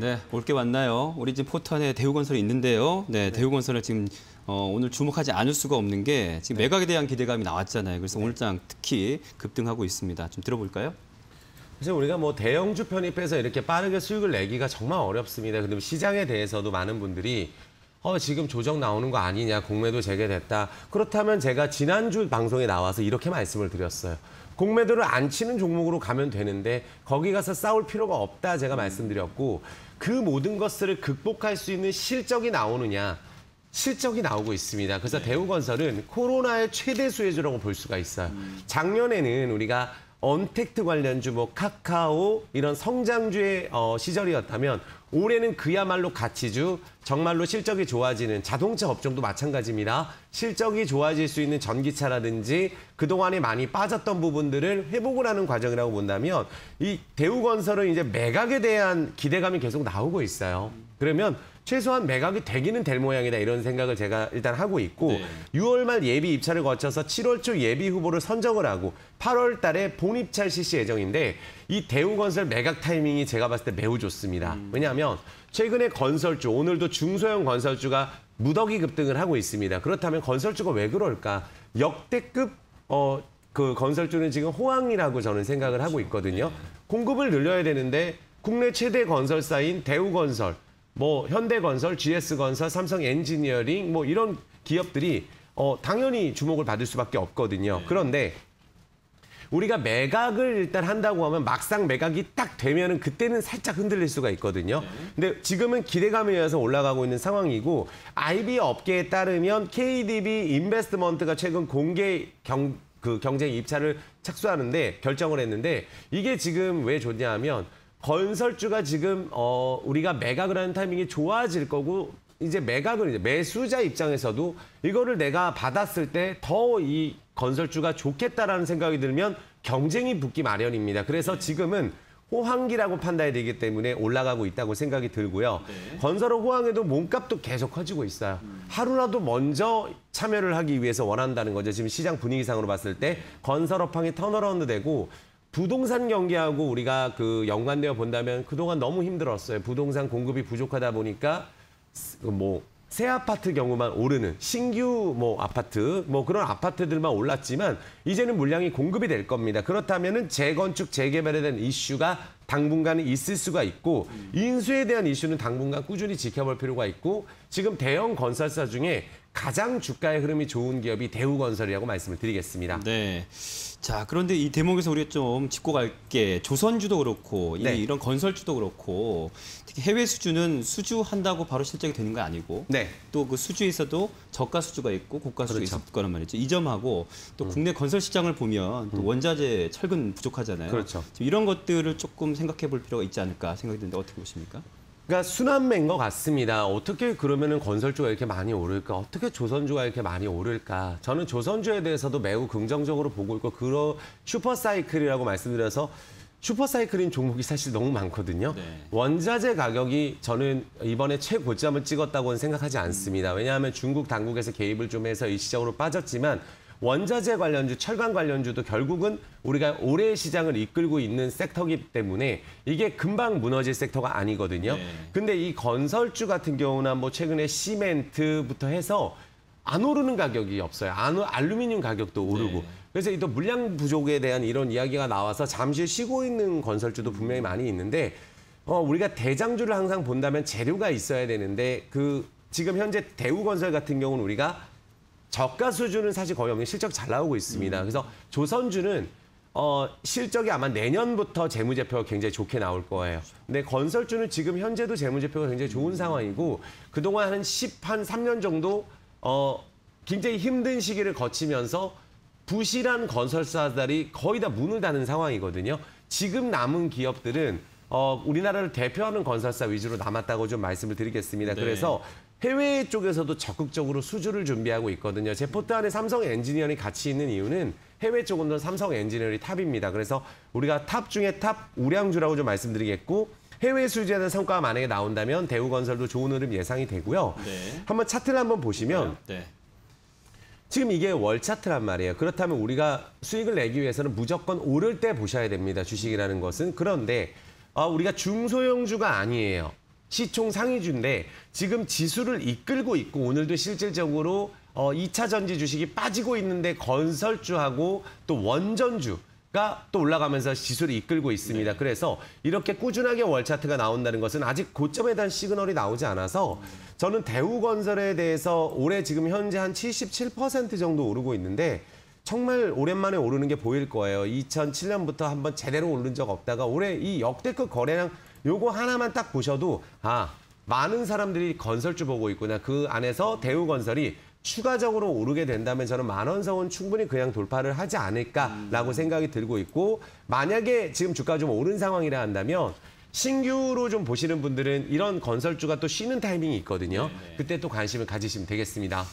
네, 올게 왔나요? 우리 지금 포탄에 대우건설이 있는데요. 네, 네. 대우건설을 지금 어, 오늘 주목하지 않을 수가 없는 게 지금 네. 매각에 대한 기대감이 나왔잖아요. 그래서 네. 오늘장 특히 급등하고 있습니다. 좀 들어볼까요? 사실 우리가 뭐 대형주 편입해서 이렇게 빠르게 수익을 내기가 정말 어렵습니다. 그리고 시장에 대해서도 많은 분들이 어, 지금 조정 나오는 거 아니냐, 공매도 재개됐다. 그렇다면 제가 지난주 방송에 나와서 이렇게 말씀을 드렸어요. 공매도를 안 치는 종목으로 가면 되는데 거기 가서 싸울 필요가 없다 제가 말씀드렸고 그 모든 것을 극복할 수 있는 실적이 나오느냐 실적이 나오고 있습니다. 그래서 네. 대우건설은 코로나의 최대 수혜주라고 볼 수가 있어요. 음. 작년에는 우리가 언택트 관련주, 뭐 카카오 이런 성장주의 어, 시절이었다면 올해는 그야말로 가치주, 정말로 실적이 좋아지는 자동차 업종도 마찬가지입니다. 실적이 좋아질 수 있는 전기차라든지 그동안에 많이 빠졌던 부분들을 회복을 하는 과정이라고 본다면 이 대우건설은 이제 매각에 대한 기대감이 계속 나오고 있어요. 그러면 최소한 매각이 되기는 될 모양이다 이런 생각을 제가 일단 하고 있고 네. 6월 말 예비 입찰을 거쳐서 7월 초 예비 후보를 선정을 하고 8월 달에 본입찰 실시 예정인데 이 대우건설 매각 타이밍이 제가 봤을 때 매우 좋습니다. 음. 왜냐하면 최근에 건설주, 오늘도 중소형 건설주가 무더기 급등을 하고 있습니다. 그렇다면 건설주가 왜 그럴까? 역대급 어, 그 건설주는 지금 호황이라고 저는 생각을 하고 그렇죠. 있거든요. 네. 공급을 늘려야 되는데 국내 최대 건설사인 대우건설 뭐 현대건설, GS건설, 삼성엔지니어링 뭐 이런 기업들이 어, 당연히 주목을 받을 수밖에 없거든요. 네. 그런데 우리가 매각을 일단 한다고 하면 막상 매각이 딱 되면은 그때는 살짝 흔들릴 수가 있거든요. 네. 근데 지금은 기대감에 의해서 올라가고 있는 상황이고 IB 업계에 따르면 KDB 인베스트먼트가 최근 공개 경, 그 경쟁 입찰을 착수하는데 결정을 했는데 이게 지금 왜 좋냐 하면 건설주가 지금 어, 우리가 매각을 하는 타이밍이 좋아질 거고 이제 매각을 이제 매수자 입장에서도 이거를 내가 받았을 때 더 이 건설주가 좋겠다라는 생각이 들면 경쟁이 붙기 마련입니다. 그래서 네. 지금은 호황기라고 판단이 되기 때문에 올라가고 있다고 생각이 들고요. 네. 건설업 호황에도 몸값도 계속 커지고 있어요. 음. 하루라도 먼저 참여를 하기 위해서 원한다는 거죠. 지금 시장 분위기상으로 봤을 때 네. 건설업황이 턴어라운드 되고 부동산 경기하고 우리가 그 연관되어 본다면 그동안 너무 힘들었어요. 부동산 공급이 부족하다 보니까 그 뭐새 아파트 경우만 오르는 신규 뭐 아파트 뭐 그런 아파트들만 올랐지만 이제는 물량이 공급이 될 겁니다. 그렇다면은 재건축 재개발에 대한 이슈가 당분간은 있을 수가 있고 인수에 대한 이슈는 당분간 꾸준히 지켜볼 필요가 있고 지금 대형 건설사 중에 가장 주가의 흐름이 좋은 기업이 대우건설이라고 말씀을 드리겠습니다. 네. 자, 그런데 이 대목에서 우리가 좀 짚고 갈게 조선주도 그렇고 네. 이런 건설주도 그렇고 특히 해외 수주는 수주한다고 바로 실적이 되는 거 아니고 네. 또그 수주에서도 저가 수주가 있고 고가 수주가 그렇죠. 있을 거란 말이죠. 이 점하고 또 음. 국내 건설 시장을 보면 또 음. 원자재 철근 부족하잖아요. 그렇죠. 이런 것들을 조금 생각해 볼 필요가 있지 않을까 생각이 드는데 어떻게 보십니까? 그러니까 순환매인 것 같습니다. 어떻게 그러면 건설주가 이렇게 많이 오를까? 어떻게 조선주가 이렇게 많이 오를까? 저는 조선주에 대해서도 매우 긍정적으로 보고 있고 그런 슈퍼사이클이라고 말씀드려서 슈퍼사이클인 종목이 사실 너무 많거든요. 네. 원자재 가격이 저는 이번에 최고점을 찍었다고는 생각하지 않습니다. 왜냐하면 중국 당국에서 개입을 좀 해서 일시적으로 빠졌지만 원자재 관련주, 철강 관련주도 결국은 우리가 올해 시장을 이끌고 있는 섹터이기 때문에 이게 금방 무너질 섹터가 아니거든요. 네. 근데 이 건설주 같은 경우나 뭐 최근에 시멘트부터 해서 안 오르는 가격이 없어요. 안, 알루미늄 가격도 오르고. 네. 그래서 이 또 물량 부족에 대한 이런 이야기가 나와서 잠시 쉬고 있는 건설주도 분명히 많이 있는데 어, 우리가 대장주를 항상 본다면 재료가 있어야 되는데 그 지금 현재 대우건설 같은 경우는 우리가 저가 수주는 사실 거의 없는 실적 잘 나오고 있습니다. 음. 그래서 조선주는 어, 실적이 아마 내년부터 재무제표가 굉장히 좋게 나올 거예요. 근데 건설주는 지금 현재도 재무제표가 굉장히 좋은 상황이고 그동안 한 10, 한 3년 정도 어, 굉장히 힘든 시기를 거치면서 부실한 건설사들이 거의 다 문을 닫는 상황이거든요. 지금 남은 기업들은 어, 우리나라를 대표하는 건설사 위주로 남았다고 좀 말씀을 드리겠습니다. 네. 그래서 해외 쪽에서도 적극적으로 수주를 준비하고 있거든요. 제 포트 안에 삼성 엔지니어링 같이 있는 이유는 해외 쪽은 삼성 엔지니어링 탑입니다. 그래서 우리가 탑 중에 탑 우량주라고 좀 말씀드리겠고 해외 수주에 대한 성과가 만약에 나온다면 대우건설도 좋은 흐름 예상이 되고요. 네. 한번 차트를 한번 보시면 네. 네. 지금 이게 월 차트란 말이에요. 그렇다면 우리가 수익을 내기 위해서는 무조건 오를 때 보셔야 됩니다. 주식이라는 것은. 그런데 어, 우리가 중소형주가 아니에요. 시총 상위주인데 지금 지수를 이끌고 있고 오늘도 실질적으로 어, 2차 전지 주식이 빠지고 있는데 건설주하고 또 원전주 가또 올라가면서 지수를 이끌고 있습니다. 네. 그래서 이렇게 꾸준하게 월 차트가 나온다는 것은 아직 고점에 대한 시그널이 나오지 않아서 저는 대우건설에 대해서 올해 지금 현재 한 77% 정도 오르고 있는데 정말 오랜만에 오르는 게 보일 거예요. 2007년부터 한번 제대로 오른 적 없다가 올해 이 역대급 거래량 요거 하나만 딱 보셔도 아 많은 사람들이 건설주 보고 있구나. 그 안에서 대우건설이 추가적으로 오르게 된다면 저는 만원성은 충분히 그냥 돌파를 하지 않을까라고 생각이 들고 있고 만약에 지금 주가 좀 오른 상황이라 한다면 신규로 좀 보시는 분들은 이런 건설주가 또 쉬는 타이밍이 있거든요. 네, 네. 그때 또 관심을 가지시면 되겠습니다.